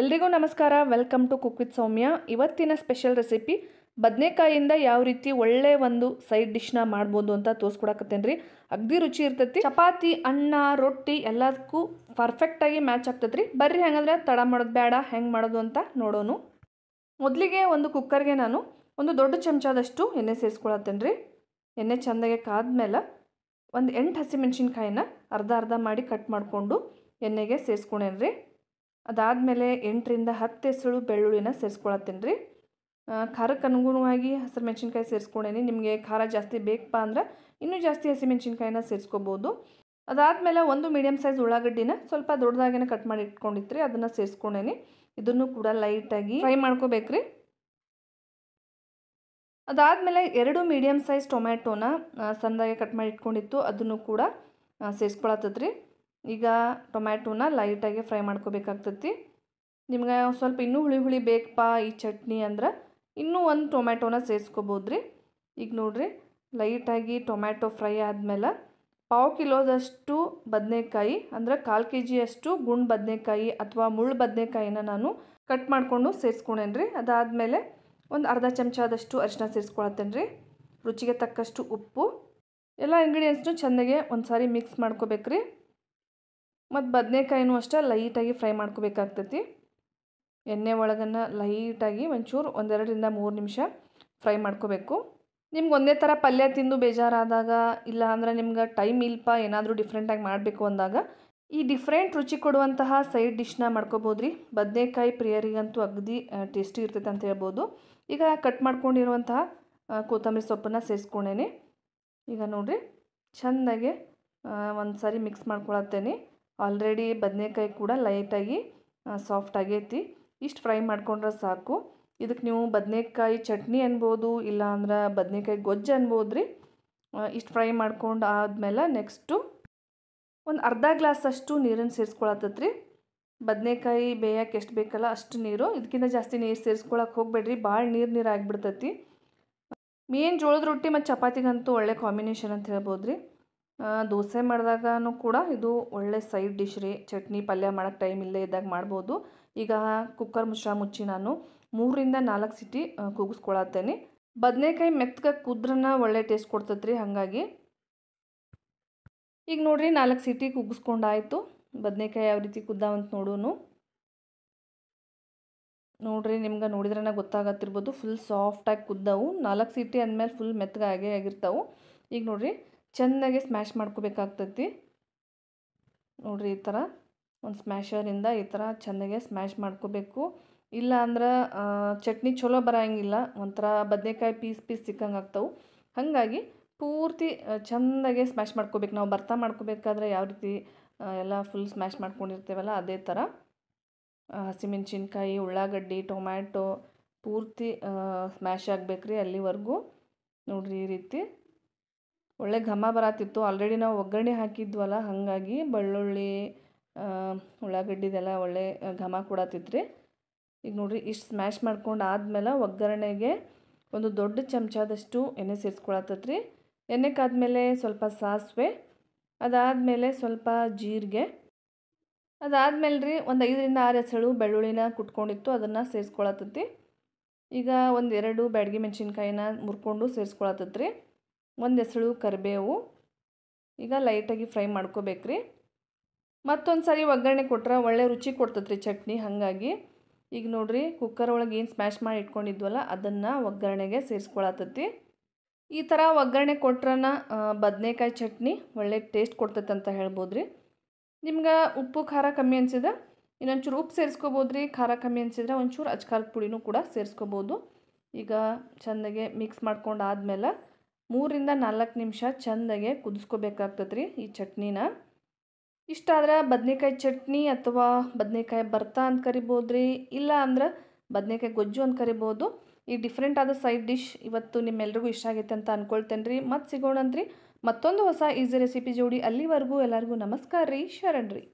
ಎಲ್ರಿಗೂ ನಮಸ್ಕಾರ welcome to cook with Soumya ಇವತ್ತಿನ ಸ್ಪೆಷಲ್ ರೆಸಿಪಿ ಬದನೆಕಾಯಿಂದ ಯಾವ ರೀತಿ ಒಳ್ಳೆ ಒಂದು ಸೈಡ್ ಡಿಶ್ನ ಮಾಡ್ಬೋದು ಅಂತ ತೋರಿಸ್ಕೊಡಕತ್ತೇನೆ ರೀ ಅಗ್ದಿ ರುಚಿ ಇರ್ತೈತಿ ಚಪಾತಿ ಅನ್ನ ರೊಟ್ಟಿ ಎಲ್ಲದಕ್ಕೂ ಪರ್ಫೆಕ್ಟಾಗಿ ಮ್ಯಾಚ್ ಆಗ್ತೈತೆ ರೀ ಬರ್ರಿ ಹೆಂಗಂದ್ರೆ ತಡ ಮಾಡೋದು ಬೇಡ ಹೆಂಗೆ ಮಾಡೋದು ಅಂತ ನೋಡೋನು ಮೊದಲಿಗೆ ಒಂದು ಕುಕ್ಕರ್ಗೆ ನಾನು ಒಂದು ದೊಡ್ಡ ಚಮಚದಷ್ಟು ಎಣ್ಣೆ ಸೇರಿಸ್ಕೊಳತ್ತೇನೆ ರೀ ಎಣ್ಣೆ ಚೆಂದಾಗೆ ಕಾದ್ಮೇಲೆ ಒಂದು ಎಂಟು ಹಸಿಮೆಣ್ಸಿನ್ಕಾಯಿನ ಅರ್ಧ ಅರ್ಧ ಮಾಡಿ ಕಟ್ ಮಾಡಿಕೊಂಡು ಎಣ್ಣೆಗೆ ರೀ ಅದಾದಮೇಲೆ ಎಂಟರಿಂದ ಹತ್ತು ಎಸಳು ಬೆಳ್ಳುಳ್ಳಿನ ಸೇರಿಸ್ಕೊಳತ್ತೀನಿ ರೀ ಖಾರಕ್ಕೆ ಅನುಗುಣವಾಗಿ ಹಸಿರು ಮೆಣಸಿನ್ಕಾಯಿ ಸೇರಿಸ್ಕೊಂಡೇನಿ ನಿಮಗೆ ಖಾರ ಜಾಸ್ತಿ ಬೇಕಪ್ಪ ಅಂದ್ರೆ ಇನ್ನೂ ಜಾಸ್ತಿ ಹಸಿಮೆಣ್ಸಿನ್ಕಾಯಿನ ಸೇರಿಸ್ಕೋಬೋದು ಅದಾದಮೇಲೆ ಒಂದು ಮೀಡಿಯಮ್ ಸೈಜ್ ಉಳ್ಳಾಗಡ್ಡಿನ ಸ್ವಲ್ಪ ದೊಡ್ಡದಾಗಿನ ಕಟ್ ಮಾಡಿ ರೀ ಅದನ್ನು ಸೇರಿಸ್ಕೊಂಡೇನಿ ಇದನ್ನು ಕೂಡ ಲೈಟಾಗಿ ಫ್ರೈ ಮಾಡ್ಕೋಬೇಕ್ರಿ ಅದಾದಮೇಲೆ ಎರಡು ಮೀಡಿಯಮ್ ಸೈಜ್ ಟೊಮ್ಯಾಟೋನ ಸಣ್ಣದಾಗಿ ಕಟ್ ಮಾಡಿ ಇಟ್ಕೊಂಡಿತ್ತು ಅದನ್ನು ಕೂಡ ಸೇರಿಸ್ಕೊಳತ್ತದ್ರಿ ಈಗ ಟೊಮ್ಯಾಟೋನ ಲೈಟಾಗಿ ಫ್ರೈ ಮಾಡ್ಕೋಬೇಕಾಗ್ತತಿ ನಿಮ್ಗೆ ಸ್ವಲ್ಪ ಇನ್ನೂ ಹುಳಿ ಹುಳಿ ಬೇಕಪ್ಪ ಈ ಚಟ್ನಿ ಅಂದ್ರೆ ಇನ್ನೂ ಒಂದು ಟೊಮ್ಯಾಟೋನ ಸೇರಿಸ್ಕೋಬೋದು ರೀ ಈಗ ನೋಡಿರಿ ಲೈಟಾಗಿ ಟೊಮ್ಯಾಟೊ ಫ್ರೈ ಆದಮೇಲೆ ಪಾವು ಕಿಲೋದಷ್ಟು ಬದನೆಕಾಯಿ ಅಂದರೆ ಕಾಲು ಕೆ ಜಿಯಷ್ಟು ಗುಂಡು ಬದನೆಕಾಯಿ ಅಥವಾ ಮುಳ್ಳು ಬದನೆಕಾಯಿನ ನಾನು ಕಟ್ ಮಾಡಿಕೊಂಡು ಸೇರಿಸ್ಕೊಳೇನು ರೀ ಅದಾದಮೇಲೆ ಒಂದು ಅರ್ಧ ಚಮಚದಷ್ಟು ಅರಿಶಿನ ಸೇರಿಸ್ಕೊಳತ್ತೇನೆ ರೀ ರುಚಿಗೆ ತಕ್ಕಷ್ಟು ಉಪ್ಪು ಎಲ್ಲ ಇಂಗ್ರೀಡಿಯೆಂಟ್ಸ್ನು ಚೆನ್ನಾಗೆ ಒಂದು ಸಾರಿ ಮಿಕ್ಸ್ ರೀ ಮತ್ತು ಬದನೆಕಾಯಿನೂ ಅಷ್ಟೇ ಲೈಟಾಗಿ ಫ್ರೈ ಮಾಡ್ಕೋಬೇಕಾಗ್ತೈತಿ ಎಣ್ಣೆ ಒಳಗನ್ನು ಲೈಟಾಗಿ ಒಂಚೂರು ಒಂದೆರಡರಿಂದ ಮೂರು ನಿಮಿಷ ಫ್ರೈ ಮಾಡ್ಕೋಬೇಕು ನಿಮ್ಗೆ ಒಂದೇ ಥರ ಪಲ್ಯ ತಿಂದು ಬೇಜಾರಾದಾಗ ಇಲ್ಲ ಅಂದರೆ ನಿಮ್ಗೆ ಟೈಮ್ ಇಲ್ಪ ಏನಾದರೂ ಡಿಫ್ರೆಂಟಾಗಿ ಮಾಡಬೇಕು ಅಂದಾಗ ಈ ಡಿಫ್ರೆಂಟ್ ರುಚಿ ಕೊಡುವಂತಹ ಸೈಡ್ ಡಿಶ್ನ ಮಾಡ್ಕೋಬೋದು ರೀ ಬದನೆಕಾಯಿ ಪ್ರಿಯರಿಗಂತೂ ಅಗದಿ ಟೇಸ್ಟಿ ಇರ್ತೈತೆ ಅಂತ ಹೇಳ್ಬೋದು ಈಗ ಕಟ್ ಮಾಡ್ಕೊಂಡಿರುವಂತಹ ಕೊತ್ತಂಬರಿ ಸೊಪ್ಪನ್ನು ಸೇರಿಸ್ಕೊಂಡೇನೆ ಈಗ ನೋಡಿರಿ ಚೆಂದಾಗೆ ಒಂದು ಸಾರಿ ಮಿಕ್ಸ್ ಮಾಡ್ಕೊಳತ್ತೇನೆ ಆಲ್ರೆಡಿ ಬದನೆಕಾಯಿ ಕೂಡ ಲೈಟಾಗಿ ಸಾಫ್ಟ್ ಆಗೈತಿ ಇಷ್ಟು ಫ್ರೈ ಮಾಡ್ಕೊಂಡ್ರೆ ಸಾಕು ಇದಕ್ಕೆ ನೀವು ಬದನೆಕಾಯಿ ಚಟ್ನಿ ಅನ್ಬೋದು ಇಲ್ಲ ಅಂದ್ರೆ ಬದನೆಕಾಯಿ ಗೊಜ್ಜು ಅನ್ಬೋದು ರೀ ಇಷ್ಟು ಫ್ರೈ ಮಾಡ್ಕೊಂಡು ಆದಮೇಲೆ ನೆಕ್ಸ್ಟು ಒಂದು ಅರ್ಧ ಗ್ಲಾಸಷ್ಟು ನೀರನ್ನು ರೀ ಬದನೆಕಾಯಿ ಬೇಯಕ್ಕೆ ಎಷ್ಟು ಬೇಕಲ್ಲ ಅಷ್ಟು ನೀರು ಇದಕ್ಕಿಂತ ಜಾಸ್ತಿ ನೀರು ಸೇರಿಸ್ಕೊಳಕ್ಕೆ ಹೋಗ್ಬೇಡ್ರಿ ಭಾಳ ನೀರು ನೀರು ಆಗಿಬಿಡ್ತತಿ ಮೇನ್ ಜೋಳದ ರೊಟ್ಟಿ ಮತ್ತು ಚಪಾತಿಗಂತೂ ಒಳ್ಳೆ ಕಾಂಬಿನೇಷನ್ ಅಂತ ಹೇಳ್ಬೋದು ರೀ ದೋಸೆ ಮಾಡಿದಾಗೂ ಕೂಡ ಇದು ಒಳ್ಳೆ ಸೈಡ್ ಡಿಶ್ ರೀ ಚಟ್ನಿ ಪಲ್ಯ ಮಾಡೋಕ್ಕೆ ಟೈಮ್ ಇಲ್ಲೇ ಇದ್ದಾಗ ಮಾಡ್ಬೋದು ಈಗ ಕುಕ್ಕರ್ ಮುಚ್ಚ ಮುಚ್ಚಿ ನಾನು ಮೂರರಿಂದ ನಾಲ್ಕು ಸಿಟಿ ಕೂಗಿಸ್ಕೊಳತ್ತೇನೆ ಬದನೆಕಾಯಿ ಮೆತ್ತಗೆ ಕುದ್ರನ ಒಳ್ಳೆ ಟೇಸ್ಟ್ ಕೊಡ್ತೈತ್ರಿ ಹಾಗಾಗಿ ಈಗ ನೋಡಿರಿ ನಾಲ್ಕು ಸಿಟಿ ಕೂಗಿಸ್ಕೊಂಡಾಯಿತು ಬದನೆಕಾಯಿ ಯಾವ ರೀತಿ ಕುದ್ದಾವಂತ ನೋಡೂನು ನೋಡಿರಿ ನಿಮ್ಗೆ ನೋಡಿದ್ರೆ ಗೊತ್ತಾಗತ್ತಿರ್ಬೋದು ಫುಲ್ ಸಾಫ್ಟಾಗಿ ಕುದ್ದವು ನಾಲ್ಕು ಸಿಟಿ ಅಂದಮೇಲೆ ಫುಲ್ ಮೆತ್ತಗೆ ಆಗೇ ಆಗಿರ್ತಾವೆ ಈಗ ನೋಡಿರಿ ಚೆನ್ನಾಗಿ ಸ್ಮ್ಯಾಶ್ ಮಾಡ್ಕೋಬೇಕಾಗ್ತೈತಿ ನೋಡಿರಿ ಈ ಥರ ಒಂದು ಸ್ಮ್ಯಾಶರಿಂದ ಈ ಥರ ಚೆನ್ನಾಗೆ ಸ್ಮ್ಯಾಶ್ ಮಾಡ್ಕೋಬೇಕು ಇಲ್ಲ ಅಂದ್ರೆ ಚಟ್ನಿ ಚಲೋ ಬರೋಂಗಿಲ್ಲ ಒಂಥರ ಬದನೆಕಾಯಿ ಪೀಸ್ ಪೀಸ್ ಸಿಕ್ಕಂಗೆ ಆಗ್ತವೆ ಹಾಗಾಗಿ ಪೂರ್ತಿ ಚೆಂದಾಗೆ ಸ್ಮ್ಯಾಶ್ ಮಾಡ್ಕೋಬೇಕು ನಾವು ಭರ್ತಾ ಮಾಡ್ಕೋಬೇಕಾದ್ರೆ ಯಾವ ರೀತಿ ಎಲ್ಲ ಫುಲ್ ಸ್ಮ್ಯಾಶ್ ಮಾಡ್ಕೊಂಡಿರ್ತೇವಲ್ಲ ಅದೇ ಥರ ಹಸಿಮೆಣ್ಸಿನ್ಕಾಯಿ ಉಳ್ಳಾಗಡ್ಡಿ ಟೊಮ್ಯಾಟೊ ಪೂರ್ತಿ ಸ್ಮ್ಯಾಶ್ ಆಗಬೇಕ್ರಿ ಅಲ್ಲಿವರೆಗೂ ನೋಡಿರಿ ಈ ರೀತಿ ಒಳ್ಳೆ ಘಮ ಬರತ್ತಿತ್ತು ಆಲ್ರೆಡಿ ನಾವು ಒಗ್ಗರಣೆ ಹಾಕಿದ್ವಲ್ಲ ಹಾಗಾಗಿ ಬೆಳ್ಳುಳ್ಳಿ ಉಳ್ಳಾಗಡ್ಡಿದೆಲ್ಲ ಒಳ್ಳೆ ಘಮ ಕೊಡತ್ತಿತ್ತು ಈಗ ನೋಡಿರಿ ಇಷ್ಟು ಸ್ಮ್ಯಾಶ್ ಮಾಡ್ಕೊಂಡು ಆದಮೇಲೆ ಒಗ್ಗರಣೆಗೆ ಒಂದು ದೊಡ್ಡ ಚಮಚದಷ್ಟು ಎಣ್ಣೆ ಸೇರಿಸ್ಕೊಳತ್ತತ್ರಿ ಎಣ್ಣೆ ಕಾದ್ಮೇಲೆ ಸ್ವಲ್ಪ ಸಾಸಿವೆ ಅದಾದಮೇಲೆ ಸ್ವಲ್ಪ ಜೀರಿಗೆ ಅದಾದ್ಮೇಲೆ ರೀ ಒಂದು ಐದರಿಂದ ಆರು ಹೆಸಳು ಬೆಳ್ಳುಳ್ಳಿನ ಕುಟ್ಕೊಂಡಿತ್ತು ಅದನ್ನು ಸೇರಿಸ್ಕೊಳತ್ತತಿ ಈಗ ಒಂದೆರಡು ಬ್ಯಾಡಗಿ ಮೆಣಸಿನ್ಕಾಯಿನ ಮುರ್ಕೊಂಡು ಸೇರಿಸ್ಕೊಳತ್ತತ್ರಿ ಒಂದು ಹೆಸಳು ಕರಿಬೇವು ಈಗ ಲೈಟಾಗಿ ಫ್ರೈ ಮಾಡ್ಕೋಬೇಕ್ರಿ ಮತ್ತೊಂದು ಸಾರಿ ಒಗ್ಗರಣೆ ಕೊಟ್ರೆ ಒಳ್ಳೆ ರುಚಿ ಕೊಡ್ತತ್ರಿ ಚಟ್ನಿ ಹಾಗಾಗಿ ಈಗ ನೋಡ್ರಿ ಕುಕ್ಕರ್ ಒಳಗೆ ಏನು ಸ್ಮ್ಯಾಶ್ ಮಾಡಿ ಇಟ್ಕೊಂಡಿದ್ವಲ್ಲ ಅದನ್ನು ಒಗ್ಗರಣೆಗೆ ಸೇರಿಸ್ಕೊಳತತಿ ಈ ಥರ ಒಗ್ಗರಣೆ ಕೊಟ್ರನ ಬದನೆಕಾಯಿ ಚಟ್ನಿ ಒಳ್ಳೆ ಟೇಸ್ಟ್ ಕೊಡ್ತೈತೆ ಅಂತ ಹೇಳ್ಬೋದು ರೀ ನಿಮ್ಗೆ ಉಪ್ಪು ಖಾರ ಕಮ್ಮಿ ಅನಿಸಿದ ಇನ್ನೊಂಚೂರು ಉಪ್ಪು ಸೇರಿಸ್ಕೋಬೋದು ರೀ ಖಾರ ಕಮ್ಮಿ ಅನಿಸಿದ್ರೆ ಒಂಚೂರು ಅಜ್ಕಾರದ ಪುಡಿನೂ ಕೂಡ ಸೇರಿಸ್ಕೋಬೋದು ಈಗ ಚೆನ್ನಾಗೆ ಮಿಕ್ಸ್ ಮಾಡ್ಕೊಂಡು ಮೂರಿಂದ ನಾಲ್ಕು ನಿಮಿಷ ಚಂದಗೆ ಕುದಿಸ್ಕೋಬೇಕಾಗ್ತದೆ ರೀ ಈ ಚಟ್ನಿನ ಇಷ್ಟಾದ್ರೆ ಬದನೆಕಾಯಿ ಚಟ್ನಿ ಅಥವಾ ಬದನೆಕಾಯಿ ಬರ್ತಾ ಅಂತ ಕರಿಬೋದು ರೀ ಇಲ್ಲ ಅಂದ್ರೆ ಬದನೆಕಾಯಿ ಗೊಜ್ಜು ಅಂತ ಕರಿಬೋದು ಈ ಡಿಫ್ರೆಂಟ್ ಆದ ಸೈಡ್ ಡಿಶ್ ಇವತ್ತು ನಿಮ್ಮೆಲ್ರಿಗೂ ಇಷ್ಟ ಆಗೈತೆ ಅಂತ ಅನ್ಕೊಳ್ತೇನೆ ರೀ ಮತ್ತೆ ಸಿಗೋಣಂತ್ರಿ ಮತ್ತೊಂದು ಹೊಸ ಈಸಿ ರೆಸಿಪಿ ಜೋಡಿ ಅಲ್ಲಿವರೆಗೂ ಎಲ್ಲರಿಗೂ ನಮಸ್ಕಾರ ರೀ ಶರಣ್ ರೀ